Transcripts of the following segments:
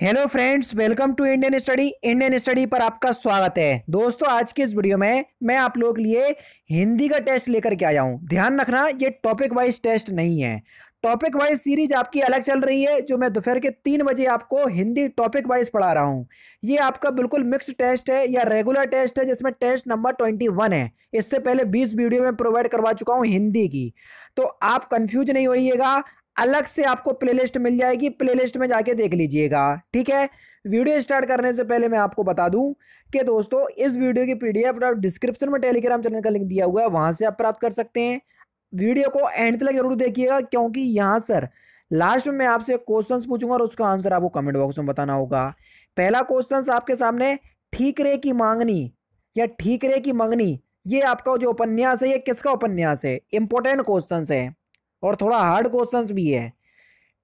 hello friends welcome to Indian study Indian study पर आपका स्वागत है दोस्तों आज के इस वीडियो में मैं आप लोग लिए हिंदी का टेस्ट लेकर के आया हूँ ध्यान रखना ये टॉपिक वाइज टेस्ट नहीं है टॉपिक वाइज सीरीज आपकी अलग चल रही है जो मैं दोपहर के तीन बजे आपको हिंदी टॉपिक वाइज पढ़ा रहा हूँ ये आपका बिल्कुल मिक्स टेस्ट है या रेगुलर टेस्ट है जिसमें टेस्ट नंबर ट्वेंटी वन है इससे पहले बीस वीडियो में प्रोवाइड करवा चुका हूँ हिंदी की तो आप कंफ्यूज नहीं होइएगा अलग से आपको प्लेलिस्ट मिल जाएगी प्लेलिस्ट में जाके देख लीजिएगा ठीक है वीडियो स्टार्ट करने से पहले मैं आपको बता दूं कि दोस्तों इस वीडियो की पीडीएफ आप डिस्क्रिप्शन में टेलीग्राम चैनल का लिंक दिया हुआ है वहां से आप प्राप्त कर सकते हैं वीडियो को एंड तक जरूर देखिएगा क्योंकि यहाँ सर लास्ट में मैं आपसे क्वेश्चन पूछूंगा और उसका आंसर आपको कमेंट बॉक्स में बताना होगा पहला क्वेश्चन आपके सामने ठीक रे की मांगनी या ठीक रे की मंगनी ये आपका जो उपन्यास है ये किसका उपन्यास है इंपॉर्टेंट क्वेश्चन है और थोड़ा हार्ड क्वेश्चंस भी है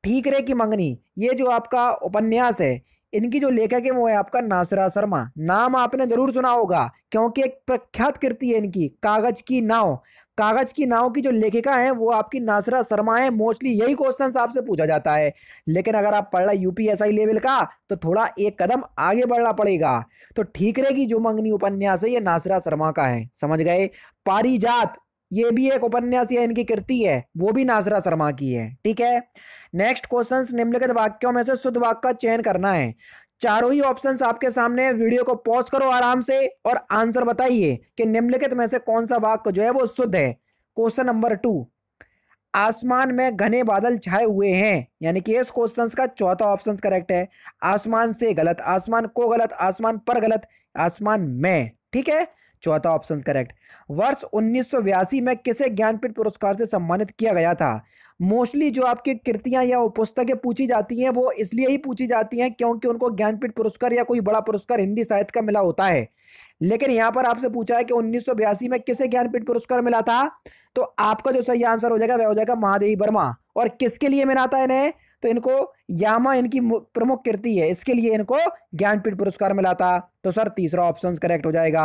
ठीकरे की मंगनी ये जो आपका उपन्यास है इनकी जो लेखक है वो है आपका नासरा शर्मा नाम आपने जरूर सुना होगा क्योंकि एक प्रख्यात कृति है इनकी कागज की नाव कागज की नाव की जो लेखिका है वो आपकी नासरा शर्मा है मोस्टली यही क्वेश्चन आपसे पूछा जाता है लेकिन अगर आप पढ़ रहा यूपीएसआई लेवल का तो थोड़ा एक कदम आगे बढ़ना पड़ेगा तो ठीकरे की जो मंगनी उपन्यास है ये नासरा शर्मा का है समझ गए पारिजात ये भी एक उपन्यास या इनकी कृति है वो भी नाजरा शर्मा की है ठीक है नेक्स्ट क्वेश्चन निम्नलिखित वाक्यों में से शुद्ध वाक्य का चयन करना है चारों ही ऑप्शंस आपके सामने हैं वीडियो को पॉज करो आराम से और आंसर बताइए कि निम्नलिखित में से कौन सा वाक्य जो है वो शुद्ध है क्वेश्चन नंबर टू आसमान में घने बादल छाए हुए हैं यानी कि इस क्वेश्चन का चौथा ऑप्शन करेक्ट है आसमान से गलत आसमान को गलत आसमान पर गलत आसमान में ठीक है चौथा ऑप्शन करेक्ट वर्ष उन्नीस में किसे ज्ञानपीठ पुरस्कार से सम्मानित किया गया था मोस्टली जो आपकी कृतियां या पुस्तकें पूछी जाती हैं वो इसलिए ही पूछी जाती हैं क्योंकि उनको ज्ञानपीठ पुरस्कार या कोई बड़ा पुरस्कार हिंदी साहित्य का मिला होता है लेकिन यहां पर आपसे पूछा है कि उन्नीस में किसे ज्ञानपीठ पुरस्कार मिला था तो आपका जो सही आंसर हो जाएगा वह हो जाएगा महादेवी वर्मा और किसके लिए मिला था इन्हें तो इनको यामा इनकी प्रमुख कृति है इसके लिए इनको ज्ञानपीठ पुरस्कार मिला था तो सर तीसरा ऑप्शन करेक्ट हो जाएगा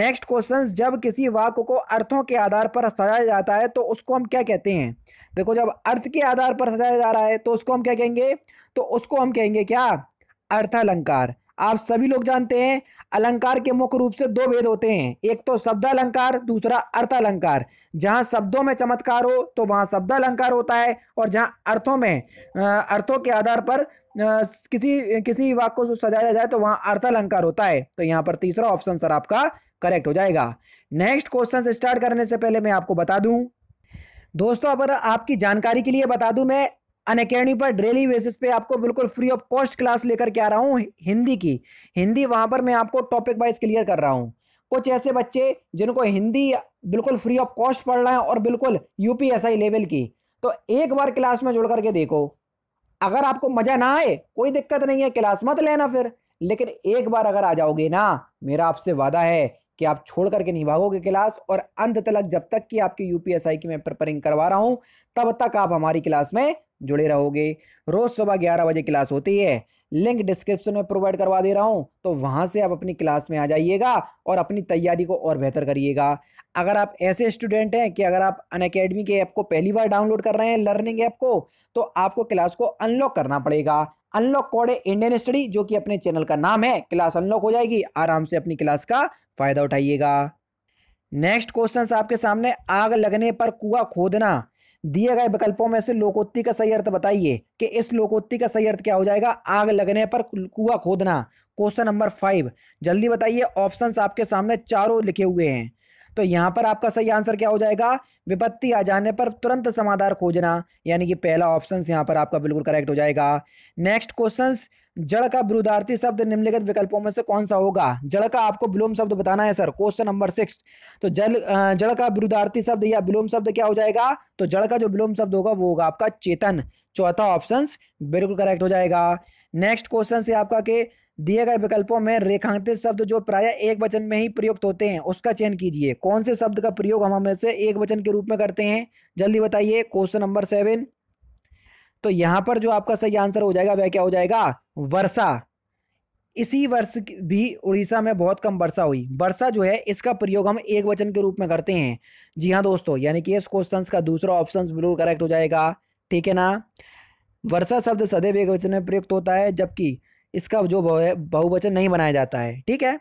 नेक्स्ट क्वेश्चन जब किसी वाक्य को अर्थों के आधार पर सजाया जाता है तो उसको हम क्या कहते हैं देखो जब अर्थ के आधार पर सजाया जा रहा है तो उसको हम क्या कहेंगे तो उसको हम कहेंगे क्या अर्थालंकार आप सभी लोग जानते हैं अलंकार के मुख्य रूप से दो भेद होते हैं एक तो शब्द अलंकार दूसरा अर्थ अलंकार जहां शब्दों में चमत्कार हो तो वहां शब्द अलंकार होता है और जहां अर्थों में अर्थों के आधार पर किसी किसी वाक्य को सजाया जाए तो वहां अर्थ अलंकार होता है तो यहां पर तीसरा ऑप्शन सर आपका करेक्ट हो जाएगा नेक्स्ट क्वेश्चन स्टार्ट करने से पहले मैं आपको बता दूं दोस्तों अगर आपकी जानकारी के लिए बता दूं मैं अनअकैडमी पर डेली बेसिस पे आपको बिल्कुल फ्री ऑफ कॉस्ट क्लास लेकर के आ रहा हूँ हिंदी की हिंदी वहाँ पर मैं आपको टॉपिक वाइज क्लियर कर रहा हूँ कुछ ऐसे बच्चे जिनको हिंदी बिल्कुल फ्री ऑफ कॉस्ट पढ़ रहा है और बिल्कुल यूपीएसआई लेवल की तो एक बार क्लास में जुड़ करके देखो अगर आपको मज़ा ना आए कोई दिक्कत नहीं है क्लास मत लेना फिर लेकिन एक बार अगर आ जाओगे ना मेरा आपसे वादा है कि आप छोड़ करके नहीं भागोगे क्लास और अंत तक जब तक कि आपकी यूपीएसआई की मैं प्रिपेरिंग करवा रहा हूं तब तक आप हमारी क्लास में जुड़े रहोगे रोज़ सुबह ग्यारह बजे क्लास होती है लिंक डिस्क्रिप्शन में प्रोवाइड करवा दे रहा हूँ तो वहाँ से आप अपनी क्लास में आ जाइएगा और अपनी तैयारी को और बेहतर करिएगा अगर आप ऐसे स्टूडेंट हैं कि अगर आप अन के ऐप को पहली बार डाउनलोड कर रहे हैं लर्निंग ऐप को तो आपको क्लास को अनलॉक करना पड़ेगा अनलॉक कोड है इंडियन स्टडी जो कि अपने चैनल का नाम है क्लास अनलॉक हो जाएगी आराम से अपनी क्लास का फायदा उठाइएगा नेक्स्ट क्वेश्चन आपके सामने आग लगने पर कुआ खोदना दिए गए विकल्पों में से लोकोत्ती का सही अर्थ बताइए कि इस लोकोत्ती का सही अर्थ क्या हो जाएगा आग लगने पर कुआ खोदना क्वेश्चन नंबर फाइव जल्दी बताइए ऑप्शंस आपके सामने चारों लिखे हुए हैं तो यहाँ पर आपका सही आंसर क्या हो जाएगा विपत्ति आ जाने पर तुरंत समाधान खोजना यानी कि पहला ऑप्शन यहाँ पर आपका बिल्कुल करेक्ट हो जाएगा नेक्स्ट क्वेश्चन जड़ का विरुद्धार्थी शब्द निम्नलिखित विकल्पों में से कौन सा होगा जड़ का आपको विलोम शब्द बताना है सर क्वेश्चन नंबर सिक्स तो जल जड़ का विरुद्धार्थी शब्द या विलोम शब्द क्या हो जाएगा तो जड़ का जो विलोम शब्द होगा वो होगा आपका चेतन चौथा ऑप्शन बिल्कुल करेक्ट हो जाएगा नेक्स्ट क्वेश्चन से आपका के दिए गए विकल्पों में रेखांकित शब्द जो प्राय एक वचन में ही प्रयुक्त होते हैं उसका चयन कीजिए कौन से शब्द का प्रयोग हम हमें से एक वचन के रूप में करते हैं जल्दी बताइए क्वेश्चन नंबर सेवन तो यहाँ पर जो आपका सही आंसर हो जाएगा वह क्या हो जाएगा वर्षा इसी वर्ष भी उड़ीसा में बहुत कम वर्षा हुई वर्षा जो है इसका प्रयोग हम एक वचन के रूप में करते हैं जी हाँ दोस्तों यानी कि इस क्वेश्चन का दूसरा ऑप्शन बिल्कुल करेक्ट हो जाएगा ठीक है ना वर्षा शब्द सदैव एक वचन में प्रयुक्त होता है जबकि इसका जो बहुवचन नहीं बनाया जाता है ठीक है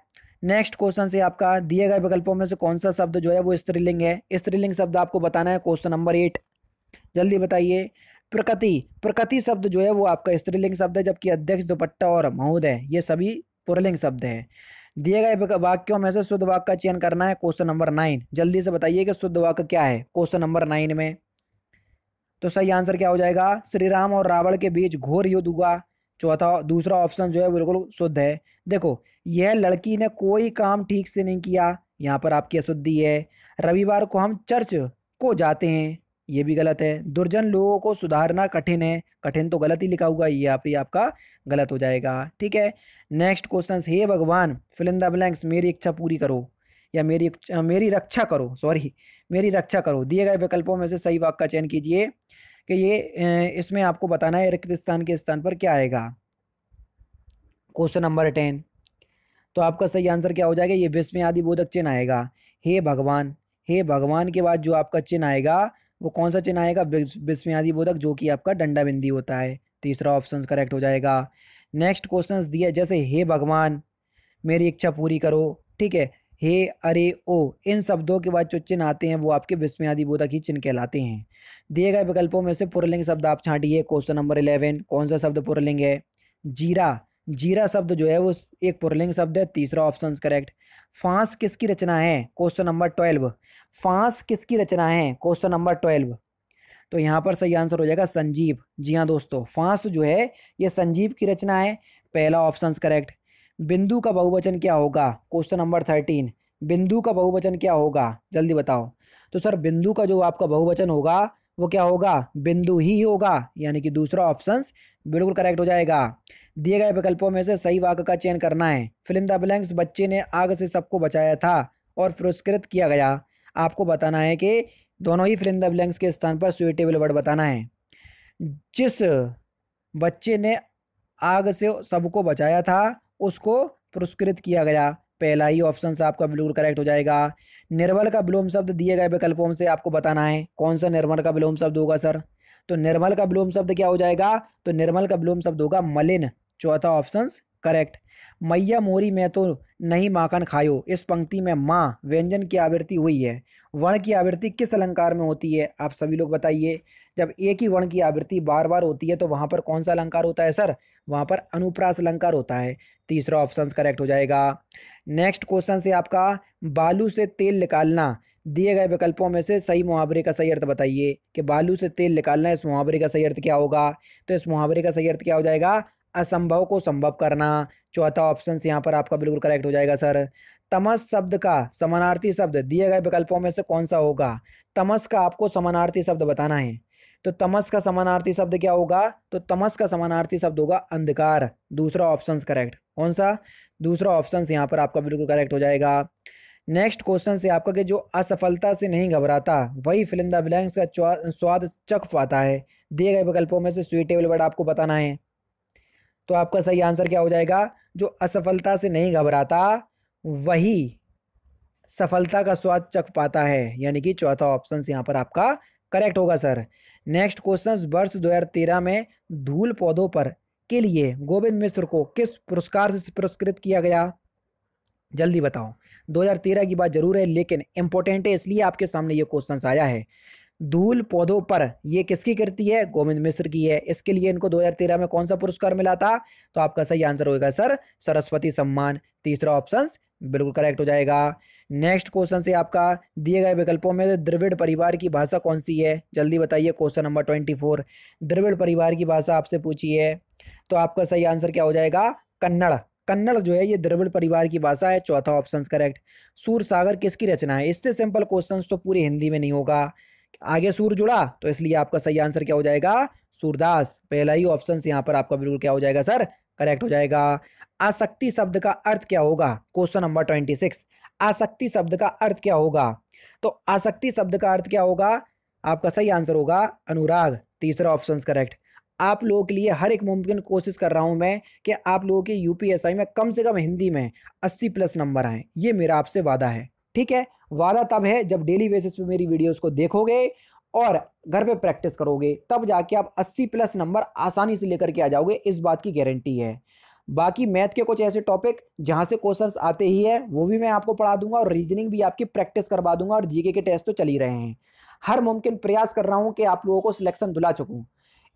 नेक्स्ट क्वेश्चन से आपका दिए गए विकल्पों में से कौन सा शब्द जो है वो स्त्रीलिंग है स्त्रीलिंग शब्द आपको बताना है क्वेश्चन नंबर एट जल्दी बताइए प्रकृति प्रकृति शब्द जो है वो आपका स्त्रीलिंग शब्द है जबकि अध्यक्ष दुपट्टा और महोदय ये सभी पुरलिंग शब्द है दिए गए वाक्यों में से शुद्ध वाक्य का चयन करना है क्वेश्चन नंबर नाइन जल्दी से बताइए कि शुद्ध वाक्य क्या है क्वेश्चन नंबर नाइन में तो सही आंसर क्या हो जाएगा श्री राम और रावण के बीच घोर युद्ध हुआ चौथा दूसरा ऑप्शन जो है बिल्कुल शुद्ध है देखो यह लड़की ने कोई काम ठीक से नहीं किया यहाँ पर आपकी अशुद्धि है रविवार को हम चर्च को जाते हैं ये भी गलत है दुर्जन लोगों को सुधारना कठिन है कठिन तो गलत ही लिखा हुआ ये आप ही आपका गलत हो जाएगा ठीक है नेक्स्ट क्वेश्चन हे भगवान फिलिंग द ब्लैंक्स मेरी इच्छा पूरी करो या मेरी मेरी रक्षा करो सॉरी मेरी रक्षा करो दिए गए विकल्पों में से सही वाक का चयन कीजिए कि ये इसमें आपको बताना है रिक्त स्थान के स्थान पर क्या आएगा क्वेश्चन नंबर टेन तो आपका सही आंसर क्या हो जाएगा ये विस्मय आदि बोधक चिन्ह आएगा हे भगवान हे भगवान के बाद जो आपका चिन्ह आएगा वो कौन सा चिन्ह आएगा विस्मय आदि बोधक जो कि आपका डंडा बिंदी होता है तीसरा ऑप्शन करेक्ट हो जाएगा नेक्स्ट क्वेश्चन दिया जैसे हे भगवान मेरी इच्छा पूरी करो ठीक है हे अरे ओ इन शब्दों के बाद जो चिन्ह आते हैं वो आपके विस्मयादि बोधक ही चिन्ह कहलाते हैं दिए गए विकल्पों में से पुरलिंग शब्द आप छाटिए क्वेश्चन नंबर इलेवन कौन सा शब्द पुरलिंग है जीरा जीरा शब्द जो है वो एक पुरलिंग शब्द है तीसरा ऑप्शन करेक्ट फांस किसकी रचना है क्वेश्चन नंबर ट्वेल्व फांस किसकी रचना है क्वेश्चन नंबर ट्वेल्व तो यहाँ पर सही आंसर हो जाएगा संजीव जी हाँ दोस्तों फांस जो है ये संजीव की रचना है पहला ऑप्शन करेक्ट बिंदु का बहुवचन क्या होगा क्वेश्चन नंबर थर्टीन बिंदु का बहुवचन क्या होगा जल्दी बताओ तो सर बिंदु का जो आपका बहुवचन होगा वो क्या होगा बिंदु ही होगा यानी कि दूसरा ऑप्शन बिल्कुल करेक्ट हो जाएगा दिए गए विकल्पों में से सही वाक्य का चयन करना है फिलिंद ब्लैंक्स बच्चे ने आग से सबको बचाया था और पुरस्कृत किया गया आपको बताना है कि दोनों ही फिलिंद ब्लैंक्स के स्थान पर सुइटेबल वर्ड बताना है जिस बच्चे ने आग से सबको बचाया था उसको पुरस्कृत किया गया पहला ही ऑप्शन आपका बिल्कुल करेक्ट हो जाएगा निर्मल का विलोम शब्द दिए गए विकल्पों से आपको बताना है कौन सा निर्मल का विलोम शब्द होगा सर तो निर्मल का विलोम शब्द क्या हो जाएगा तो निर्मल का विलोम शब्द होगा मलिन चौथा ऑप्शन करेक्ट मैया मोरी मैं तो नहीं माखन खायो इस पंक्ति में माँ व्यंजन की आवृत्ति हुई है वर्ण की आवृत्ति किस अलंकार में होती है आप सभी लोग बताइए जब एक ही वर्ण की आवृत्ति बार बार होती है तो वहाँ पर कौन सा अलंकार होता है सर वहाँ पर अनुप्रास अलंकार होता है तीसरा ऑप्शन करेक्ट हो जाएगा नेक्स्ट क्वेश्चन से आपका बालू से तेल निकालना दिए गए विकल्पों में से सही मुहावरे का सही अर्थ बताइए कि बालू से तेल निकालना इस मुहावरे का सही अर्थ क्या होगा तो इस मुहावरे का सही अर्थ क्या हो जाएगा असंभव को संभव करना चौथा ऑप्शन यहाँ पर आपका बिल्कुल करेक्ट हो जाएगा सर तमस शब्द का समानार्थी शब्द दिए गए विकल्पों में से कौन सा होगा तमस का आपको समानार्थी शब्द बताना है तो तमस का समानार्थी शब्द क्या होगा तो तमस का समानार्थी शब्द होगा अंधकार दूसरा ऑप्शन करेक्ट कौन सा दूसरा ऑप्शन यहाँ पर आपका बिल्कुल करेक्ट हो जाएगा नेक्स्ट क्वेश्चन से आपका कि जो असफलता से नहीं घबराता वही फिलिंदा ब्लैंक्स का स्वाद चख पाता है दिए गए विकल्पों में से स्वीटेबल वर्ड आपको बताना है तो आपका सही आंसर क्या हो जाएगा जो असफलता से नहीं घबराता वही सफलता का स्वाद चख पाता है यानी कि चौथा ऑप्शन यहाँ पर आपका करेक्ट होगा सर नेक्स्ट क्वेश्चन वर्ष 2013 में धूल पौधों पर के लिए गोविंद मिश्र को किस पुरस्कार से पुरस्कृत किया गया जल्दी बताओ 2013 की बात जरूर है लेकिन इंपॉर्टेंट है इसलिए आपके सामने ये क्वेश्चन आया है धूल पौधों पर ये किसकी कृति है गोविंद मिश्र की है इसके लिए इनको 2013 में कौन सा पुरस्कार मिला था तो आपका सही आंसर होगा सर सरस्वती सम्मान तीसरा ऑप्शन बिल्कुल करेक्ट हो जाएगा नेक्स्ट क्वेश्चन से आपका दिए गए विकल्पों में द्रविड़ परिवार की भाषा कौन सी है जल्दी बताइए क्वेश्चन नंबर ट्वेंटी फोर द्रविड़ परिवार की भाषा आपसे पूछी है तो आपका सही आंसर क्या हो जाएगा कन्नड़ कन्नड़ जो है ये द्रविड़ परिवार की भाषा है चौथा ऑप्शन करेक्ट सूर सागर किसकी रचना है इससे सिंपल क्वेश्चन तो पूरी हिंदी में नहीं होगा आगे सूर जुड़ा तो इसलिए आपका सही आंसर क्या हो जाएगा सूरदास पहला ही ऑप्शन यहाँ पर आपका बिल्कुल क्या हो जाएगा सर करेक्ट हो जाएगा आसक्ति शब्द का अर्थ क्या होगा क्वेश्चन नंबर ट्वेंटी सिक्स आसक्ति शब्द का अर्थ क्या होगा तो आसक्ति शब्द का अर्थ क्या होगा आपका सही आंसर होगा अनुराग तीसरा ऑप्शन करेक्ट आप लोगों के लिए हर एक मुमकिन कोशिश कर रहा हूं मैं कि आप लोगों के यूपीएसआई में कम से कम हिंदी में 80 प्लस नंबर आए ये मेरा आपसे वादा है ठीक है वादा तब है जब डेली बेसिस पे मेरी वीडियोस को देखोगे और घर पे प्रैक्टिस करोगे तब जाके आप 80 प्लस नंबर आसानी से लेकर के आ जाओगे इस बात की गारंटी है बाकी मैथ के कुछ ऐसे टॉपिक जहाँ से क्वेश्चंस आते ही है वो भी मैं आपको पढ़ा दूंगा और रीजनिंग भी आपकी प्रैक्टिस करवा दूंगा और जीके के टेस्ट तो चल ही रहे हैं हर मुमकिन प्रयास कर रहा हूँ कि आप लोगों को सिलेक्शन दुला चुकूँ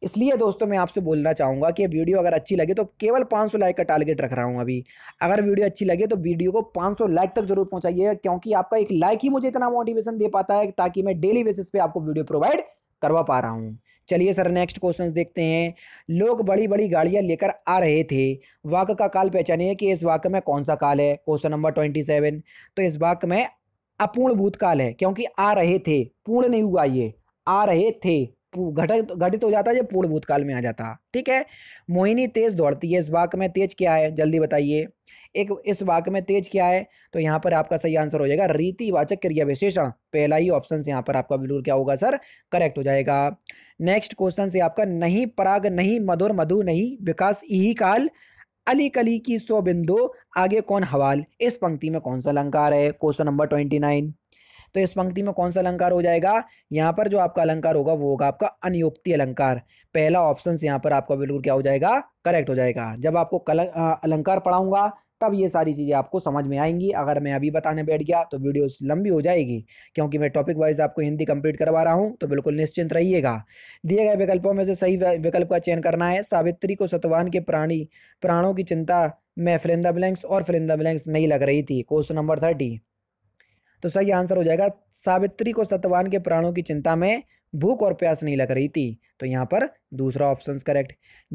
इसलिए दोस्तों मैं आपसे बोलना चाहूँगा कि वीडियो अगर अच्छी लगे तो केवल 500 लाइक का टारगेट रख रहा हूँ अभी अगर वीडियो अच्छी लगे तो वीडियो को 500 लाइक तक जरूर पहुँचाइए क्योंकि आपका एक लाइक ही मुझे इतना मोटिवेशन दे पाता है ताकि मैं डेली बेसिस पे आपको वीडियो प्रोवाइड करवा पा रहा हूँ चलिए सर नेक्स्ट क्वेश्चंस देखते हैं लोग बड़ी बड़ी गाड़ियां लेकर आ रहे थे वाक का काल पहचानिए कि इस वाक में कौन सा काल है क्वेश्चन नंबर ट्वेंटी सेवन तो इस वाक में अपूर्ण भूतकाल है क्योंकि आ रहे थे पूर्ण नहीं हुआ ये आ रहे थे घटक घटित हो जाता है जब पूर्ण भूतकाल में आ जाता ठीक है मोहिनी तेज दौड़ती है इस वाक में तेज क्या है जल्दी बताइए एक इस वाक में तेज क्या है तो यहाँ पर आपका सही आंसर हो जाएगा रीतिवाचक क्रिया विशेषण पहला ही ऑप्शन यहाँ पर आपका बिल्कुल क्या होगा सर करेक्ट हो जाएगा नेक्स्ट क्वेश्चन से आपका नहीं पराग नहीं मधुर मधु नहीं विकास यही काल अली कली की सौ बिंदु आगे कौन हवाल इस पंक्ति में कौन सा अलंकार है क्वेश्चन नंबर ट्वेंटी नाइन तो इस पंक्ति में कौन सा अलंकार हो जाएगा यहाँ पर जो आपका अलंकार होगा वो होगा आपका अनियोक्ति अलंकार पहला ऑप्शन यहाँ पर आपका बिल्कुल क्या हो जाएगा करेक्ट हो जाएगा जब आपको कल अलंकार पढ़ाऊंगा तब ये सारी चीज़ें आपको समझ में आएंगी अगर मैं अभी बताने बैठ गया तो वीडियो लंबी हो जाएगी क्योंकि मैं टॉपिक वाइज आपको हिंदी कंप्लीट करवा रहा हूँ तो बिल्कुल निश्चिंत रहिएगा दिए गए विकल्पों में से सही विकल्प का चयन करना है सावित्री को सतवान के प्राणी प्राणों की चिंता में फिलिंदा ब्लैंक्स और फिलिंदा ब्लैंक्स नहीं लग रही थी क्वेश्चन नंबर थर्टी तो सही आंसर हो जाएगा सावित्री को सतवान के प्राणों की चिंता में भूख और प्यास नहीं लग रही थी तो यहाँ पर दूसरा ऑप्शन करेक्ट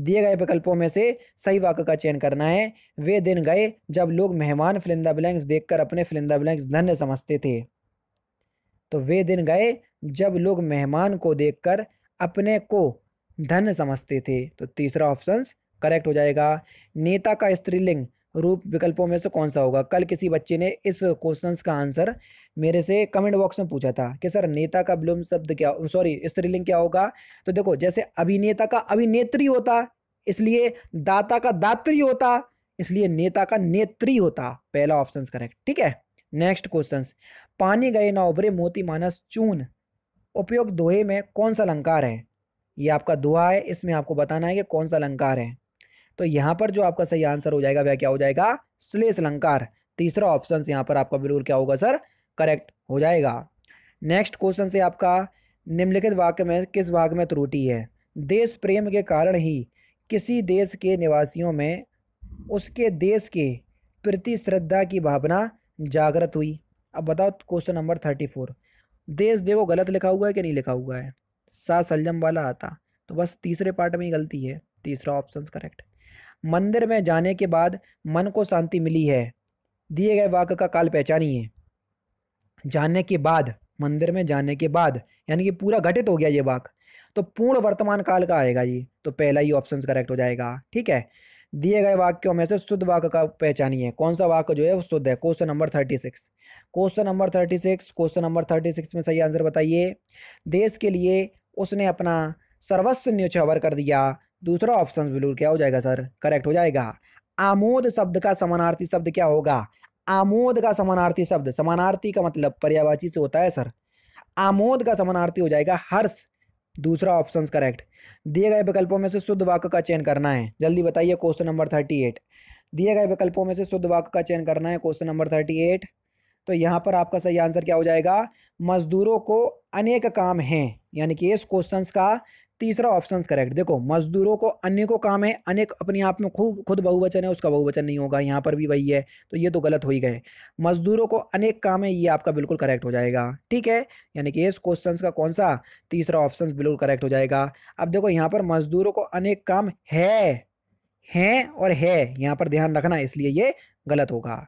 दिए गए विकल्पों में से सही वाक्य का चयन करना है वे दिन गए जब लोग मेहमान फिलिंदा ब्लैंक्स देखकर अपने फिलिंदा ब्लैंक्स धन्य समझते थे तो वे दिन गए जब लोग मेहमान को देखकर अपने को धन्य समझते थे तो तीसरा ऑप्शन करेक्ट हो जाएगा नेता का स्त्रीलिंग रूप विकल्पों में से कौन सा होगा कल किसी बच्चे ने इस क्वेश्चन का आंसर मेरे से कमेंट बॉक्स में पूछा था कि सर नेता का विलोम शब्द क्या सॉरी स्त्रीलिंग क्या होगा तो देखो जैसे अभिनेता का अभिनेत्री होता इसलिए दाता का दात्री होता इसलिए नेता का नेत्री होता पहला ऑप्शन करेक्ट ठीक है नेक्स्ट क्वेश्चन पानी गए ना उभरे मोती मानस चून उपयोग दोहे में कौन सा अलंकार है ये आपका दोहा है इसमें आपको बताना है कि कौन सा अलंकार है तो यहाँ पर जो आपका सही आंसर हो जाएगा वह क्या हो जाएगा श्लेष अलंकार तीसरा ऑप्शन यहाँ पर आपका बिल्कुल क्या होगा सर करेक्ट हो जाएगा नेक्स्ट क्वेश्चन से आपका निम्नलिखित वाक्य में किस वाक्य में त्रुटि है देश प्रेम के कारण ही किसी देश के निवासियों में उसके देश के प्रति श्रद्धा की भावना जागृत हुई अब बताओ क्वेश्चन नंबर थर्टी फोर देश देखो गलत लिखा हुआ है कि नहीं लिखा हुआ है सा सलजम वाला आता तो बस तीसरे पार्ट में ही गलती है तीसरा ऑप्शन करेक्ट मंदिर में जाने के बाद मन को शांति मिली है दिए गए वाक्य का काल पहचानिए जाने के बाद मंदिर में जाने के बाद यानी कि पूरा घटित हो गया ये वाक तो पूर्ण वर्तमान काल का आएगा ये तो पहला ही ऑप्शन करेक्ट हो जाएगा ठीक है दिए गए वाक्यों में से शुद्ध वाक्य का पहचानिए कौन सा वाक्य जो है वो शुद्ध है question number thirty six question number thirty six question number thirty six में सही आंसर बताइए देश के लिए उसने अपना सर्वस्व न्योछावर कर दिया दूसरा ऑप्शन बिल्कुल क्या हो जाएगा सर करेक्ट हो जाएगा आमोद शब्द का समानार्थी शब्द क्या होगा आमोद का समानार्थी शब्द समानार्थी का मतलब पर्यावाची से होता है सर आमोद का समानार्थी हो जाएगा हर्ष दूसरा ऑप्शन करेक्ट दिए गए विकल्पों में से शुद्ध वाक्य का चयन करना है जल्दी बताइए क्वेश्चन नंबर थर्टी एट दिए गए विकल्पों में से शुद्ध वाक्य का चयन करना है क्वेश्चन नंबर थर्टी एट तो यहाँ पर आपका सही आंसर क्या हो जाएगा मजदूरों को अनेक काम हैं यानी कि इस क्वेश्चन का तीसरा ऑप्शन करेक्ट देखो मजदूरों को अनेकों काम है अनेक अपने आप में खूब खुद बहुवचन है उसका बहुवचन नहीं होगा यहाँ पर भी वही है तो ये तो गलत हो ही गए मजदूरों को अनेक काम है ये आपका बिल्कुल करेक्ट हो जाएगा ठीक है यानी कि इस क्वेश्चन का कौन सा तीसरा ऑप्शन बिल्कुल करेक्ट हो जाएगा अब देखो यहाँ पर मजदूरों को अनेक काम है हैं और है यहाँ पर ध्यान रखना इसलिए ये गलत होगा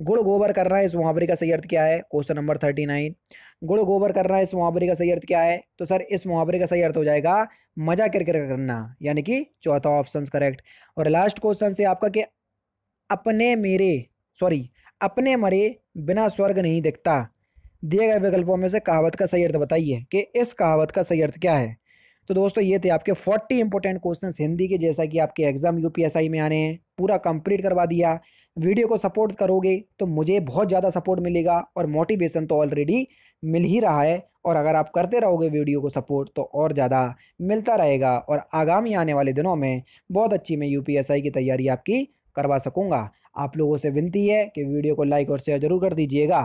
गुड़ गोबर कर रहा है इस मुहावरे का सही अर्थ क्या है क्वेश्चन नंबर थर्टी नाइन गुड़ गोबर कर रहा है इस मुहावरे का सही अर्थ क्या है तो सर इस मुहावरे का सही अर्थ हो जाएगा मजा कर करना यानी कि चौथा ऑप्शन करेक्ट और लास्ट क्वेश्चन से आपका कि अपने मेरे सॉरी अपने मरे बिना स्वर्ग नहीं दिखता दिए गए विकल्पों में से कहावत का सही अर्थ बताइए कि इस कहावत का सही अर्थ क्या है तो दोस्तों ये थे आपके 40 इंपॉर्टेंट क्वेश्चंस हिंदी के जैसा कि आपके एग्जाम यूपीएसआई में आने हैं पूरा कंप्लीट करवा दिया वीडियो को सपोर्ट करोगे तो मुझे बहुत ज़्यादा सपोर्ट मिलेगा और मोटिवेशन तो ऑलरेडी मिल ही रहा है और अगर आप करते रहोगे वीडियो को सपोर्ट तो और ज़्यादा मिलता रहेगा और आगामी आने वाले दिनों में बहुत अच्छी मैं यूपीएसआई की तैयारी आपकी करवा सकूँगा आप लोगों से विनती है कि वीडियो को लाइक और शेयर ज़रूर कर दीजिएगा